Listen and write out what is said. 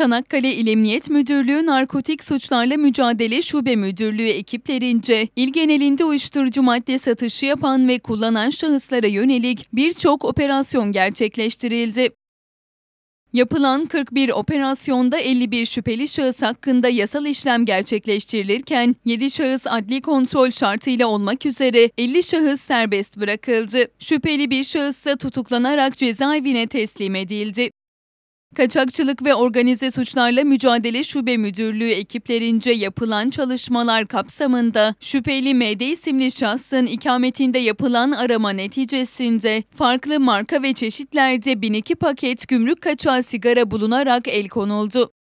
Çanakkale İl Emniyet Müdürlüğü Narkotik Suçlarla Mücadele Şube Müdürlüğü ekiplerince il genelinde uyuşturucu madde satışı yapan ve kullanan şahıslara yönelik birçok operasyon gerçekleştirildi. Yapılan 41 operasyonda 51 şüpheli şahıs hakkında yasal işlem gerçekleştirilirken 7 şahıs adli kontrol şartıyla olmak üzere 50 şahıs serbest bırakıldı. Şüpheli bir şahıs ise tutuklanarak cezaevine teslim edildi. Kaçakçılık ve organize suçlarla mücadele şube müdürlüğü ekiplerince yapılan çalışmalar kapsamında şüpheli MD isimli şahsın ikametinde yapılan arama neticesinde farklı marka ve çeşitlerde 1002 paket gümrük kaçağı sigara bulunarak el konuldu.